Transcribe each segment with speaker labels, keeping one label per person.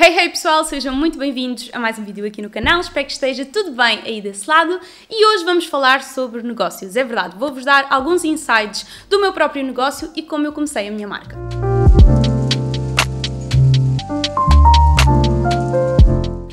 Speaker 1: Hey, hey pessoal, sejam muito bem-vindos a mais um vídeo aqui no canal, espero que esteja tudo bem aí desse lado e hoje vamos falar sobre negócios, é verdade, vou-vos dar alguns insights do meu próprio negócio e como eu comecei a minha marca.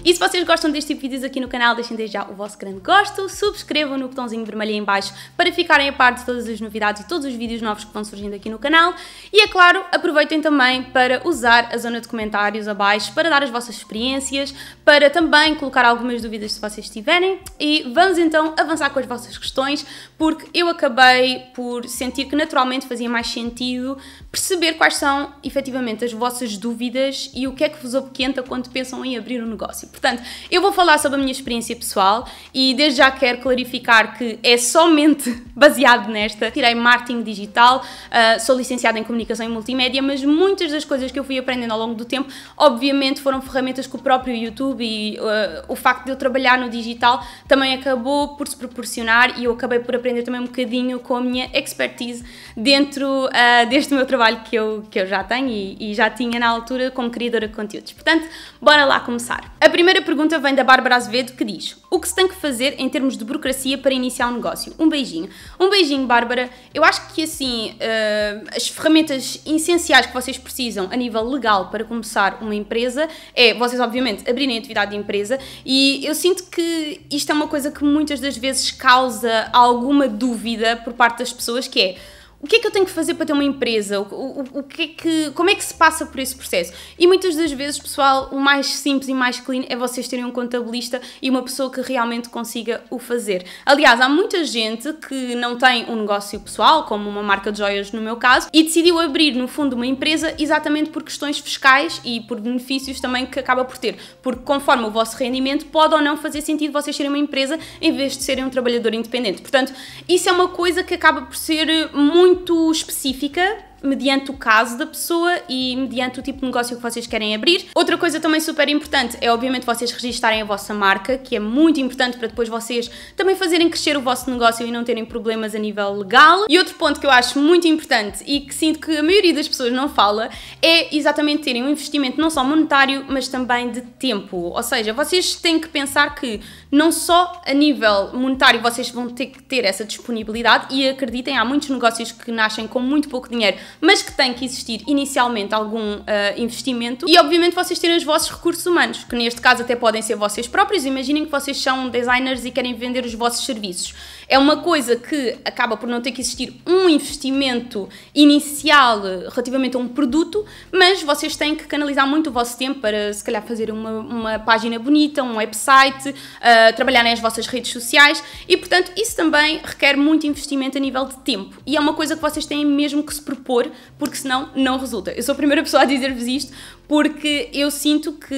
Speaker 1: E se vocês gostam deste tipo de vídeos aqui no canal, deixem desde já o vosso grande gosto, subscrevam no botãozinho vermelho aí em baixo para ficarem a par de todas as novidades e todos os vídeos novos que vão surgindo aqui no canal. E é claro, aproveitem também para usar a zona de comentários abaixo para dar as vossas experiências, para também colocar algumas dúvidas se vocês tiverem. E vamos então avançar com as vossas questões, porque eu acabei por sentir que naturalmente fazia mais sentido perceber quais são efetivamente as vossas dúvidas e o que é que vos obquenta quando pensam em abrir um negócio. Portanto, eu vou falar sobre a minha experiência pessoal e desde já quero clarificar que é somente baseado nesta. Tirei marketing digital, uh, sou licenciada em comunicação e multimédia, mas muitas das coisas que eu fui aprendendo ao longo do tempo, obviamente, foram ferramentas que o próprio YouTube e uh, o facto de eu trabalhar no digital também acabou por se proporcionar e eu acabei por aprender também um bocadinho com a minha expertise dentro uh, deste meu trabalho que eu, que eu já tenho e, e já tinha na altura como criadora de conteúdos. Portanto, bora lá começar. A primeira pergunta vem da Bárbara Azevedo que diz: O que se tem que fazer em termos de burocracia para iniciar um negócio? Um beijinho. Um beijinho, Bárbara. Eu acho que assim, uh, as ferramentas essenciais que vocês precisam a nível legal para começar uma empresa é vocês, obviamente, abrirem a atividade de empresa e eu sinto que isto é uma coisa que muitas das vezes causa alguma dúvida por parte das pessoas que é o que é que eu tenho que fazer para ter uma empresa? O, o, o, que é que, como é que se passa por esse processo? E muitas das vezes, pessoal, o mais simples e mais clean é vocês terem um contabilista e uma pessoa que realmente consiga o fazer. Aliás, há muita gente que não tem um negócio pessoal, como uma marca de joias no meu caso, e decidiu abrir, no fundo, uma empresa exatamente por questões fiscais e por benefícios também que acaba por ter. Porque conforme o vosso rendimento, pode ou não fazer sentido vocês terem uma empresa em vez de serem um trabalhador independente. Portanto, isso é uma coisa que acaba por ser muito muito específica mediante o caso da pessoa e mediante o tipo de negócio que vocês querem abrir. Outra coisa também super importante é, obviamente, vocês registarem a vossa marca, que é muito importante para depois vocês também fazerem crescer o vosso negócio e não terem problemas a nível legal. E outro ponto que eu acho muito importante e que sinto que a maioria das pessoas não fala é exatamente terem um investimento não só monetário, mas também de tempo. Ou seja, vocês têm que pensar que não só a nível monetário vocês vão ter que ter essa disponibilidade e acreditem, há muitos negócios que nascem com muito pouco dinheiro mas que tem que existir inicialmente algum uh, investimento e, obviamente, vocês terem os vossos recursos humanos, que neste caso até podem ser vocês próprios. Imaginem que vocês são designers e querem vender os vossos serviços. É uma coisa que acaba por não ter que existir um investimento inicial eh, relativamente a um produto, mas vocês têm que canalizar muito o vosso tempo para, se calhar, fazer uma, uma página bonita, um website, uh, eh, trabalharem as vossas redes sociais e, portanto, isso também requer muito investimento a nível de tempo. E é uma coisa que vocês têm mesmo que se propor porque senão não resulta. Eu sou a primeira pessoa a dizer-vos isto, porque eu sinto que,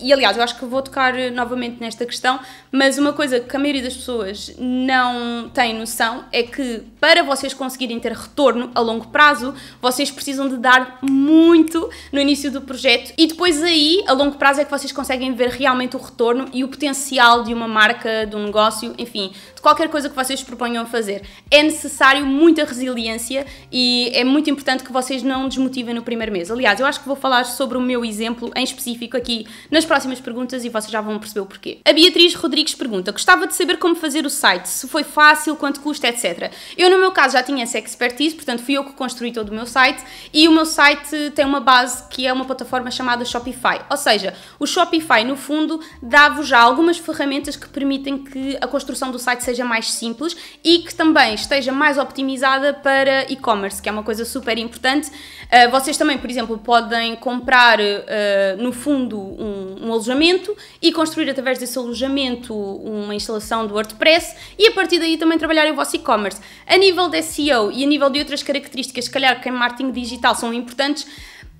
Speaker 1: e, e, aliás, eu acho que vou tocar eh, novamente nesta questão, mas uma coisa que a maioria das pessoas não tem noção é que para vocês conseguirem ter retorno a longo prazo, vocês precisam de dar muito no início do projeto e depois aí, a longo prazo, é que vocês conseguem ver realmente o retorno e o potencial de uma marca, de um negócio, enfim, de qualquer coisa que vocês proponham fazer. É necessário muita resiliência e é muito importante que vocês não desmotivem no primeiro mês. Aliás, eu acho que vou falar sobre o meu exemplo em específico aqui nas próximas perguntas e vocês já vão perceber o porquê. A Beatriz Rodrigues pergunta: Gostava de saber como fazer o site, se foi fácil, quanto custa, etc. Eu, no meu caso, já tinha essa expertise, portanto, fui eu que construí todo o meu site e o meu site tem uma base que é uma plataforma chamada Shopify. Ou seja, o Shopify, no fundo, dá-vos já algumas ferramentas que permitem que a construção do site seja mais simples e que também esteja mais optimizada para e-commerce, que é uma coisa super importante. Eh, vocês também, por exemplo, podem comprar uh, no fundo, um, um, alojamento e construir através desse alojamento uma instalação do WordPress e a partir daí também trabalhar o vosso e-commerce. A nível de SEO e a nível de outras características, se calhar que em marketing digital são importantes,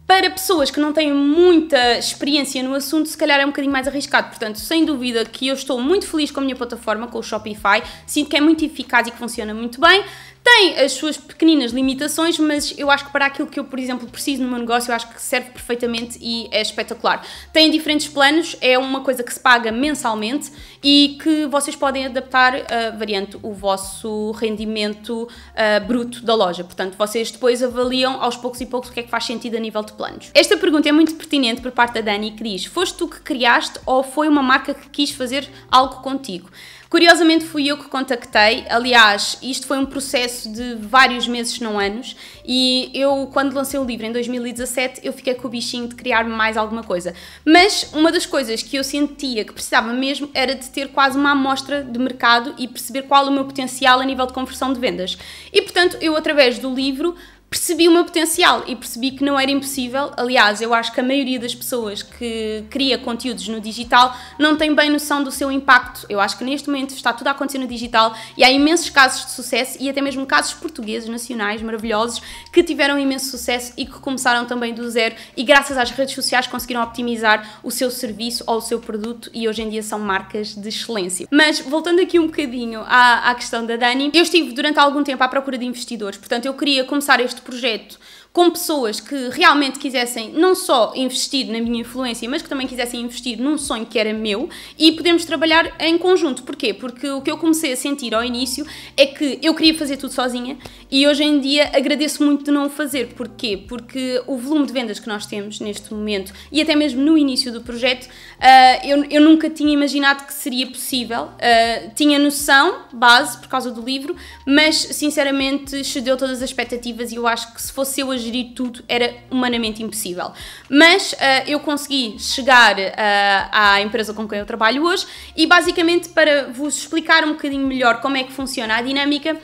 Speaker 1: para pessoas que não têm muita experiência no assunto, se calhar é um bocadinho mais arriscado. Portanto, sem dúvida que eu estou muito feliz com a minha plataforma, com o Shopify, sinto que é muito eficaz e que funciona muito bem. Tem as suas pequeninas limitações, mas eu acho que para aquilo que eu, por exemplo, preciso no meu negócio, eu acho que serve perfeitamente e é espetacular. Tem diferentes planos, é uma coisa que se paga mensalmente e que vocês podem adaptar uh, variante o vosso rendimento uh, bruto da loja. Portanto, vocês depois avaliam aos poucos e poucos o que é que faz sentido a nível de planos. Esta pergunta é muito pertinente por parte da Dani que diz: Foste tu que criaste ou foi uma marca que quis fazer algo contigo? Curiosamente fui eu que contactei, aliás, isto foi um processo de vários meses, não anos, e eu, quando lancei o livro em 2017, eu fiquei com o bichinho de criar mais alguma coisa. Mas uma das coisas que eu sentia que precisava mesmo era de ter quase uma amostra de mercado e perceber qual o meu potencial a nível de conversão de vendas. E portanto, eu, através do livro, percebi o meu potencial e percebi que não era impossível. Aliás, eu acho que a maioria das pessoas que cria conteúdos no digital não tem bem noção do seu impacto. Eu acho que neste momento está tudo a acontecer no digital e há imensos casos de sucesso e até mesmo casos portugueses, nacionais, maravilhosos, que tiveram imenso sucesso e que começaram também do zero e graças às redes sociais conseguiram optimizar o seu serviço ou o seu produto e hoje em dia são marcas de excelência. Mas voltando aqui um bocadinho à, à questão da Dani, eu estive durante algum tempo à procura de investidores, portanto eu queria começar este do projeto com pessoas que realmente quisessem não só investir na minha influência, mas que também quisessem investir num sonho que era meu e podemos trabalhar em conjunto. Porquê? Porque o que eu comecei a sentir ao início é que eu queria fazer tudo sozinha e hoje em dia agradeço muito de não o fazer. Porquê? Porque o volume de vendas que nós temos neste momento e até mesmo no início do projeto, uh, eu, eu nunca tinha imaginado que seria possível. Uh, tinha noção, base, por causa do livro, mas sinceramente cedeu todas as expectativas e eu acho que se fosse eu a gerir tudo era humanamente impossível. Mas uh, eu consegui chegar uh, à empresa com quem eu trabalho hoje e basicamente para vos explicar um bocadinho melhor como é que funciona a dinâmica,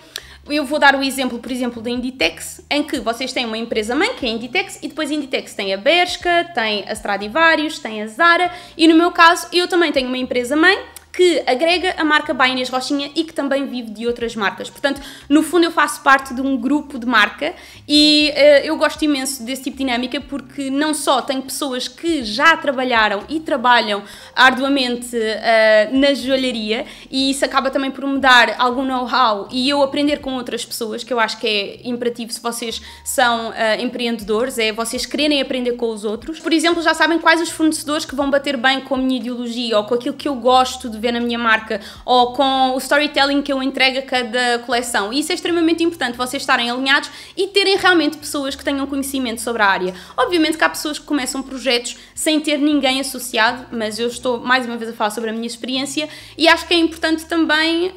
Speaker 1: eu vou dar o exemplo, por exemplo, da Inditex, em que vocês têm uma empresa-mãe, que é a Inditex, e depois a Inditex tem a Bershka, tem a Stradivarius, tem a Zara, e no meu caso eu também tenho uma empresa-mãe, que agrega a marca Bainhas Rochinha e que também vive de outras marcas. Portanto, no fundo eu faço parte de um grupo de marca e uh, eu gosto imenso desse tipo de dinâmica porque não só tenho pessoas que já trabalharam e trabalham arduamente uh, na joalharia e isso acaba também por me dar algum know-how e eu aprender com outras pessoas, que eu acho que é imperativo se vocês são uh, empreendedores, é vocês quererem aprender com os outros. Por exemplo, já sabem quais os fornecedores que vão bater bem com a minha ideologia ou com aquilo que eu gosto de vê na minha marca ou com o storytelling que eu entrego a cada coleção. E isso é extremamente importante, vocês estarem alinhados e terem realmente pessoas que tenham conhecimento sobre a área. Obviamente que há pessoas que começam projetos sem ter ninguém associado, mas eu estou mais uma vez a falar sobre a minha experiência e acho que é importante também uh,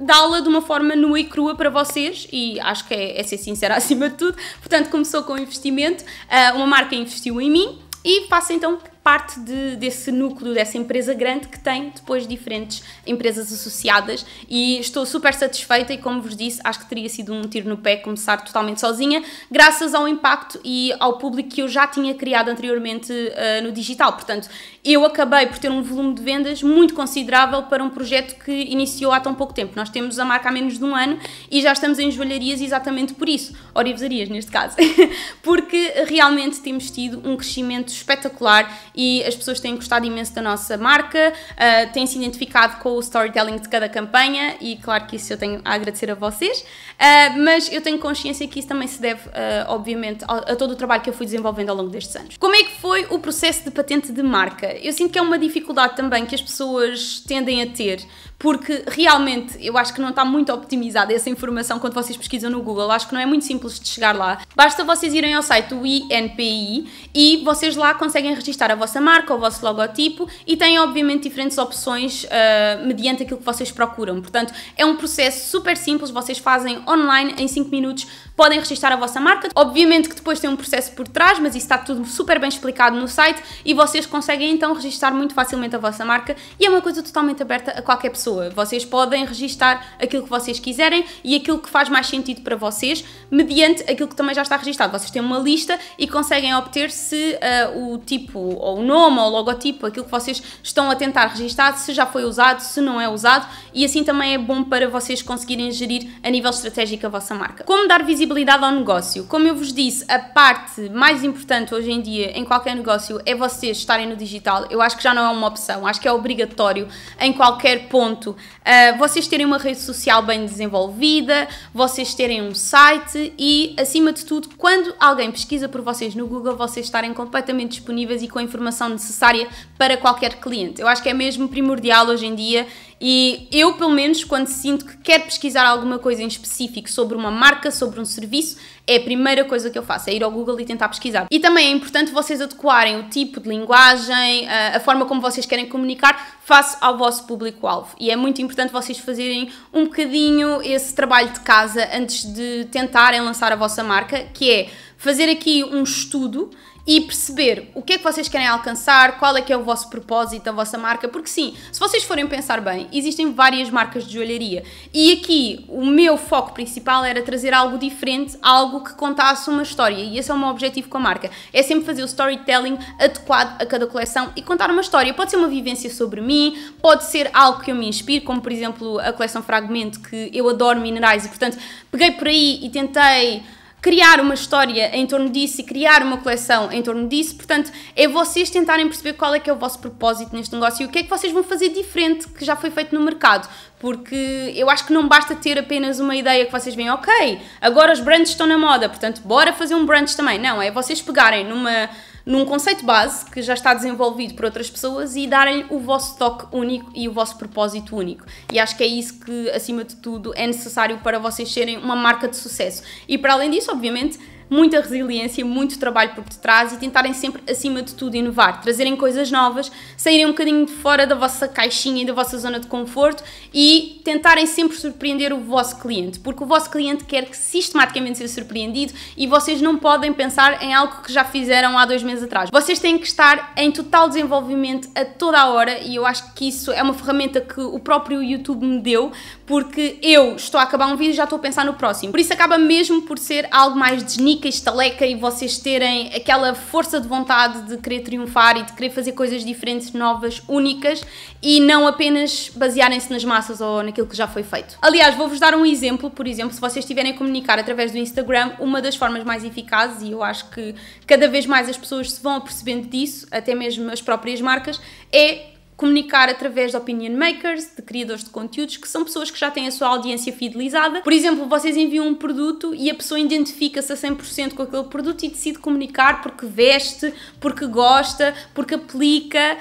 Speaker 1: dá-la de uma forma nua e crua para vocês e acho que é, é ser sincera acima de tudo. Portanto, começou com investimento, uh, uma marca investiu em mim e passa então parte de, desse núcleo, dessa empresa grande que tem depois diferentes empresas associadas e estou super satisfeita e como vos disse, acho que teria sido um tiro no pé começar totalmente sozinha, graças ao impacto e ao público que eu já tinha criado anteriormente uh, no digital. Portanto, eu acabei por ter um volume de vendas muito considerável para um projeto que iniciou há tão pouco tempo. Nós temos a marca há menos de um ano e já estamos em joalharias exatamente por isso, orivesarias neste caso, porque realmente temos tido um crescimento espetacular e as pessoas têm gostado imenso da nossa marca, uh, ah, têm se identificado com o storytelling de cada campanha e claro que isso eu tenho a agradecer a vocês, uh, mas eu tenho consciência que isso também se deve, uh, obviamente, a, a, todo o trabalho que eu fui desenvolvendo ao longo destes anos. Como é que foi o processo de patente de marca? Eu sinto que é uma dificuldade também que as pessoas tendem a ter porque realmente eu acho que não está muito optimizada essa informação quando vocês pesquisam no Google. Acho que não é muito simples de chegar lá. Basta vocês irem ao site do INPI e vocês lá conseguem registrar a vossa marca, o vosso logotipo e têm, obviamente, diferentes opções uh, mediante aquilo que vocês procuram. Portanto, é um processo super simples, vocês fazem online em 5 minutos podem registrar a vossa marca. Obviamente que depois tem um processo por trás, mas isso está tudo super bem explicado no site e vocês conseguem então registrar muito facilmente a vossa marca e é uma coisa totalmente aberta a qualquer pessoa. Vocês podem registrar aquilo que vocês quiserem e aquilo que faz mais sentido para vocês, mediante aquilo que também já está registado. Vocês têm uma lista e conseguem obter se uh, o tipo, ou o nome, ou o logotipo, aquilo que vocês estão a tentar registrar, se já foi usado, se não é usado, e assim também é bom para vocês conseguirem gerir a nível estratégico a vossa marca. Como dar visibilidade visibilidade ao negócio. Como eu vos disse, a parte mais importante hoje em dia em qualquer negócio é vocês estarem no digital. Eu acho que já não é uma opção, acho que é obrigatório em qualquer ponto uh, vocês terem uma rede social bem desenvolvida, vocês terem um site e, acima de tudo, quando alguém pesquisa por vocês no Google, vocês estarem completamente disponíveis e com a informação necessária para qualquer cliente. Eu acho que é mesmo primordial hoje em dia e eu, pelo menos, quando sinto que quero pesquisar alguma coisa em específico sobre uma marca, sobre um serviço, é a primeira coisa que eu faço, é ir ao Google e tentar pesquisar. E também é importante vocês adequarem o tipo de linguagem, eh, a forma como vocês querem comunicar face ao vosso público-alvo. E é muito importante vocês fazerem um bocadinho esse trabalho de casa antes de tentarem lançar a vossa marca, que é fazer aqui um estudo e perceber o que é que vocês querem alcançar, qual é que é o vosso propósito, a vossa marca, porque sim, se vocês forem pensar bem, existem várias marcas de joalharia e aqui o meu foco principal era trazer algo diferente, algo que contasse uma história e esse é o meu objetivo com a marca, é sempre fazer o storytelling adequado a cada coleção e contar uma história, pode ser uma vivência sobre mim, pode ser algo que eu me inspire, como por exemplo a coleção Fragmento que eu adoro minerais e portanto peguei por aí e tentei criar uma história em torno disso e criar uma coleção em torno disso. Portanto, é vocês tentarem perceber qual é que é o vosso propósito neste negócio e o que é que vocês vão fazer diferente que já foi feito no mercado. Porque eu acho que não basta ter apenas uma ideia que vocês veem, ok, agora os brands estão na moda, portanto, bora fazer um brunch também. Não, é vocês pegarem numa num conceito base que já está desenvolvido por outras pessoas e darem-lhe o vosso toque único e o vosso propósito único. E acho que é isso que, acima de tudo, é necessário para vocês serem uma marca de sucesso. E para além disso, obviamente, muita resiliência, muito trabalho por detrás e tentarem sempre, acima de tudo, inovar, trazerem coisas novas, saírem um bocadinho de fora da vossa caixinha e da vossa zona de conforto e tentarem sempre surpreender o vosso cliente, porque o vosso cliente quer que sistematicamente ser surpreendido e vocês não podem pensar em algo que já fizeram há dois meses atrás. Vocês têm que estar em total desenvolvimento a toda a hora e eu acho que isso é uma ferramenta que o próprio YouTube me deu, porque eu estou a acabar um vídeo e já estou a pensar no próximo. Por isso acaba mesmo por ser algo mais desnica, e estaleca e vocês terem aquela força de vontade de querer triunfar e de querer fazer coisas diferentes, novas, únicas e não apenas basearem-se nas massas ou naquilo que já foi feito. Aliás, vou-vos dar um exemplo, por exemplo, se vocês estiverem a comunicar através do Instagram, uma das formas mais eficazes, e eu acho que cada vez mais as pessoas se vão apercebendo disso, até mesmo as próprias marcas, é comunicar através de opinion makers, de criadores de conteúdos, que são pessoas que já têm a sua audiência fidelizada. Por exemplo, vocês enviam um produto e a pessoa identifica-se a 100% com aquele produto e decide comunicar porque veste, porque gosta, porque aplica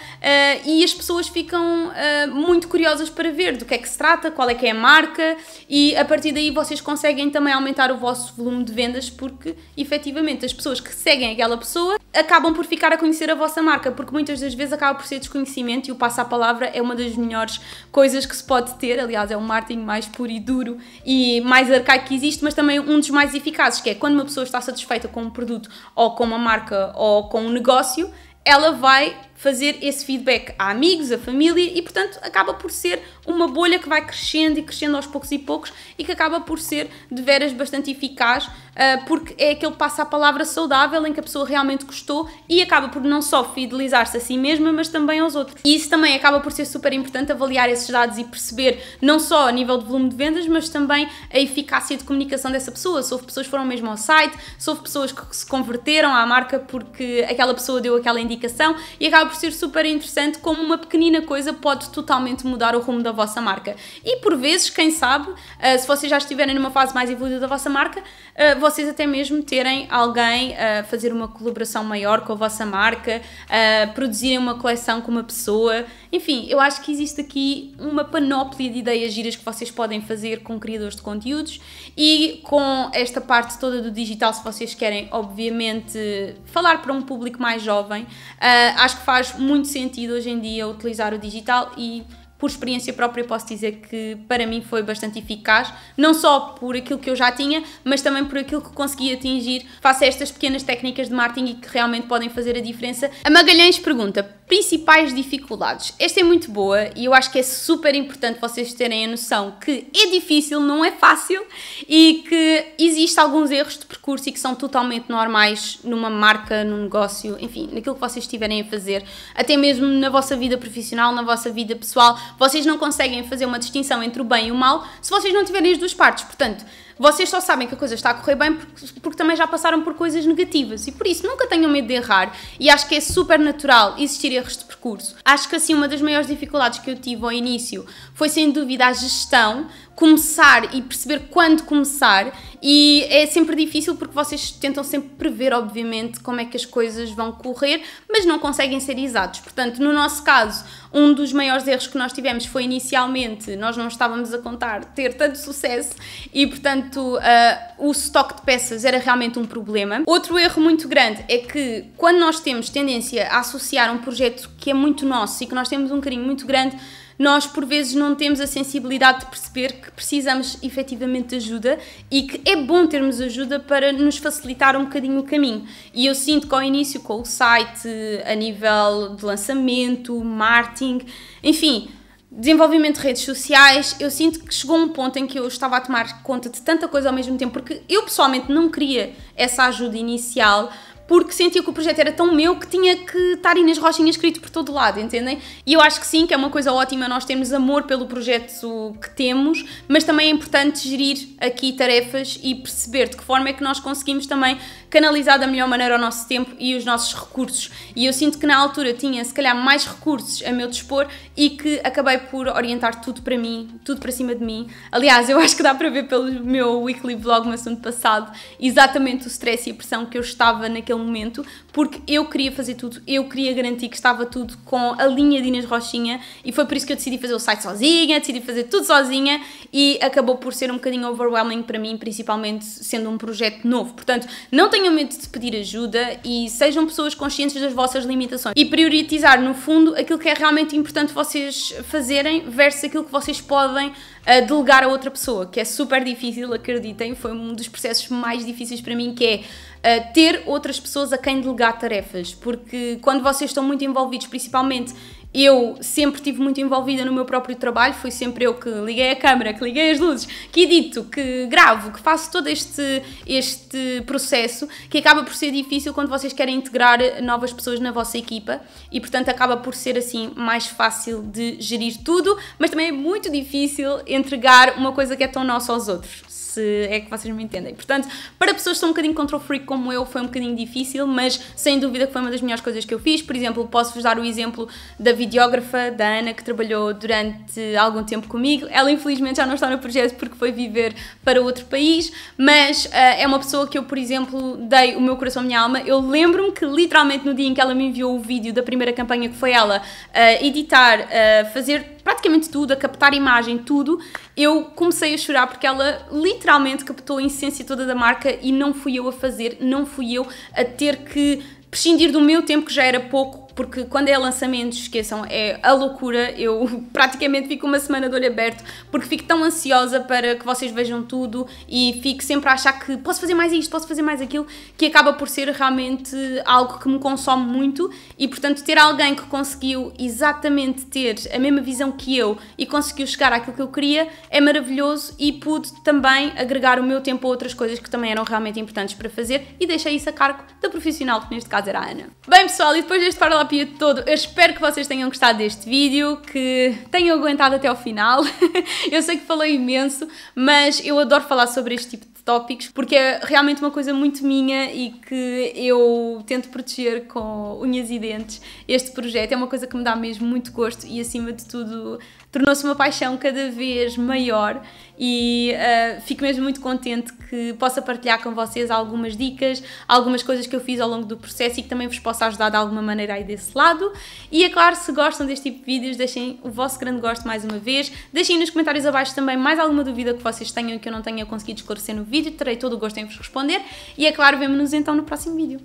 Speaker 1: uh, e as pessoas ficam uh, muito curiosas para ver do que é que se trata, qual é que é a marca e a partir daí vocês conseguem também aumentar o vosso volume de vendas porque efetivamente as pessoas que seguem aquela pessoa acabam por ficar a conhecer a vossa marca porque muitas das vezes acaba por ser desconhecimento e o passa a palavra é uma das melhores coisas que se pode ter. Aliás, é um marketing mais puro e duro e mais arcaico que existe, mas também um dos mais eficazes, que é quando uma pessoa está satisfeita com um produto ou com uma marca ou com um negócio, ela vai fazer esse feedback a amigos, a família e, portanto, acaba por ser uma bolha que vai crescendo e crescendo aos poucos e poucos e que acaba por ser de veras bastante eficaz ah, porque é aquele passa a palavra saudável em que a pessoa realmente gostou e acaba por não só fidelizar-se a si mesma, mas também aos outros. E isso também acaba por ser super importante avaliar esses dados e perceber não só a nível de volume de vendas, mas também a eficácia de comunicação dessa pessoa. Se houve pessoas que foram mesmo ao site, se houve pessoas que se converteram à marca porque aquela pessoa deu aquela indicação e acaba por ser super interessante como uma pequenina coisa pode totalmente mudar o rumo da vossa marca. E por vezes, quem sabe, ah, se vocês já estiverem numa fase mais evoluída da vossa marca, ah, vocês até mesmo terem alguém a fazer uma colaboração maior com a vossa marca, a produzirem uma coleção com uma pessoa. Enfim, eu acho que existe aqui uma panóplia de ideias giras que vocês podem fazer com criadores de conteúdos e com esta parte toda do digital, se vocês querem, obviamente, falar para um público mais jovem, ah, acho que faz muito sentido hoje em dia utilizar o digital e por experiência própria posso dizer que para mim foi bastante eficaz, não só por aquilo que eu já tinha, mas também por aquilo que consegui atingir face a estas pequenas técnicas de marketing e que realmente podem fazer a diferença. A Magalhães pergunta: principais dificuldades. Esta é muito boa e eu acho que é super importante vocês terem a noção que é difícil, não é fácil e que existem alguns erros de percurso e que são totalmente normais numa marca, num negócio, enfim, naquilo que vocês estiverem a fazer, até mesmo na vossa vida profissional, na vossa vida pessoal vocês não conseguem fazer uma distinção entre o bem e o mal se vocês não tiverem as duas partes. Portanto, vocês só sabem que a coisa está a correr bem porque, porque também já passaram por coisas negativas e por isso nunca tenham medo de errar e acho que é super natural existir erros de percurso. Acho que assim uma das maiores dificuldades que eu tive ao início foi sem dúvida a gestão, começar e perceber quando começar e é sempre difícil porque vocês tentam sempre prever, obviamente, como é que as coisas vão correr, mas não conseguem ser exatos. Portanto, no nosso caso, um dos maiores erros que nós tivemos foi inicialmente nós não estávamos a contar ter tanto sucesso e, portanto, portanto, uh, o estoque de peças era realmente um problema. Outro erro muito grande é que quando nós temos tendência a associar um projeto que é muito nosso e que nós temos um carinho muito grande, nós por vezes não temos a sensibilidade de perceber que precisamos efetivamente de ajuda e que é bom termos ajuda para nos facilitar um bocadinho o caminho. E eu sinto que ao início, com o site, a nível de lançamento, marketing, enfim, desenvolvimento de redes sociais, eu sinto que chegou um ponto em que eu estava a tomar conta de tanta coisa ao mesmo tempo, porque eu pessoalmente não queria essa ajuda inicial porque sentia que o projeto era tão meu que tinha que estar aí nas rochinhas escrito por todo lado, entendem? E eu acho que sim, que é uma coisa ótima nós termos amor pelo projeto que temos, mas também é importante gerir aqui tarefas e perceber de que forma é que nós conseguimos também canalizar da melhor maneira o nosso tempo e os nossos recursos. E eu sinto que na altura tinha se calhar mais recursos a meu dispor e que acabei por orientar tudo para mim, tudo para cima de mim. Aliás, eu acho que dá para ver pelo meu weekly vlog no assunto passado exatamente o stress e a pressão que eu estava naquele naquele momento, porque eu queria fazer tudo, eu queria garantir que estava tudo com a linha de Inês Rochinha e foi por isso que eu decidi fazer o site sozinha, decidi fazer tudo sozinha e acabou por ser um bocadinho overwhelming para mim, principalmente sendo um projeto novo. Portanto, não tenham medo de pedir ajuda e sejam pessoas conscientes das vossas limitações e priorizar, no fundo, aquilo que é realmente importante vocês fazerem versus aquilo que vocês podem a delegar a outra pessoa, que é super difícil, acreditem, foi um dos processos mais difíceis para mim, que é eh, ter outras pessoas a quem delegar tarefas, porque quando vocês estão muito envolvidos, principalmente eu sempre estive muito envolvida no meu próprio trabalho, foi sempre eu que liguei a câmera, que liguei as luzes, que edito, que gravo, que faço todo este, este processo, que acaba por ser difícil quando vocês querem integrar novas pessoas na vossa equipa e, portanto, acaba por ser assim mais fácil de gerir tudo, mas também é muito difícil entregar uma coisa que é tão nossa aos outros se é que vocês me entendem. Portanto, para pessoas que são um bocadinho control freak como eu, foi um bocadinho difícil, mas sem dúvida que foi uma das melhores coisas que eu fiz. Por exemplo, posso-vos dar o exemplo da videógrafa, da Ana, que trabalhou durante algum tempo comigo. Ela, infelizmente, já não está no projeto porque foi viver para outro país, mas uh, é uma pessoa que eu, por exemplo, dei o meu coração, a minha alma. Eu lembro-me que literalmente no dia em que ela me enviou o vídeo da primeira campanha, que foi ela uh, editar, uh, fazer praticamente tudo, a captar imagem, tudo, eu comecei a chorar porque ela literalmente captou a essência toda da marca e não fui eu a fazer, não fui eu a ter que prescindir do meu tempo, que já era pouco, porque quando é lançamento, esqueçam, é a loucura. Eu praticamente fico uma semana de olho aberto porque fico tão ansiosa para que vocês vejam tudo e fico sempre a achar que posso fazer mais isto, posso fazer mais aquilo, que acaba por ser realmente algo que me consome muito e, portanto, ter alguém que conseguiu exatamente ter a mesma visão que eu e conseguiu chegar àquilo que eu queria é maravilhoso e pude também agregar o meu tempo a outras coisas que também eram realmente importantes para fazer e deixei isso a cargo da profissional, que neste caso era a Ana. Bem, pessoal, e depois deste para de todo. Eu espero que vocês tenham gostado deste vídeo, que tenham aguentado até ao final. eu sei que falei imenso, mas eu adoro falar sobre este tipo de tópicos porque é realmente uma coisa muito minha e que eu tento proteger com unhas e dentes. Este projeto é uma coisa que me dá mesmo muito gosto e, acima de tudo, tornou-se uma paixão cada vez maior e uh, fico mesmo muito contente que possa partilhar com vocês algumas dicas, algumas coisas que eu fiz ao longo do processo e que também vos possa ajudar de alguma maneira aí desse lado. E é claro, se gostam deste tipo de vídeos, deixem o vosso grande gosto mais uma vez. Deixem nos comentários abaixo também mais alguma dúvida que vocês tenham e que eu não tenha conseguido esclarecer no vídeo, terei todo o gosto em vos responder. E é claro, vemo-nos então no próximo vídeo.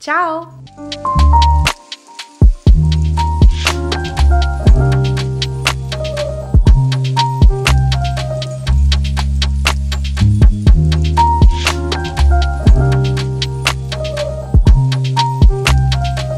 Speaker 1: Tchau!